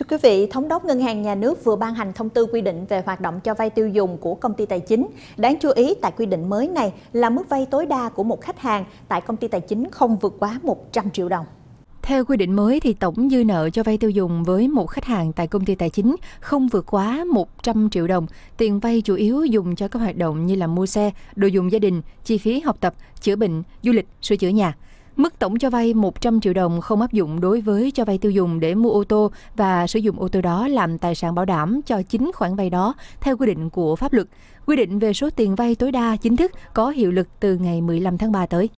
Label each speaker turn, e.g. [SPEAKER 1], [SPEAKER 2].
[SPEAKER 1] Thưa quý vị, Thống đốc Ngân hàng Nhà nước vừa ban hành thông tư quy định về hoạt động cho vay tiêu dùng của công ty tài chính. Đáng chú ý tại quy định mới này là mức vay tối đa của một khách hàng tại công ty tài chính không vượt quá 100 triệu đồng.
[SPEAKER 2] Theo quy định mới thì tổng dư nợ cho vay tiêu dùng với một khách hàng tại công ty tài chính không vượt quá 100 triệu đồng. Tiền vay chủ yếu dùng cho các hoạt động như là mua xe, đồ dùng gia đình, chi phí học tập, chữa bệnh, du lịch, sửa chữa nhà. Mức tổng cho vay 100 triệu đồng không áp dụng đối với cho vay tiêu dùng để mua ô tô và sử dụng ô tô đó làm tài sản bảo đảm cho chính khoản vay đó theo quy định của pháp luật. Quy định về số tiền vay tối đa chính thức có hiệu lực từ ngày 15 tháng 3 tới.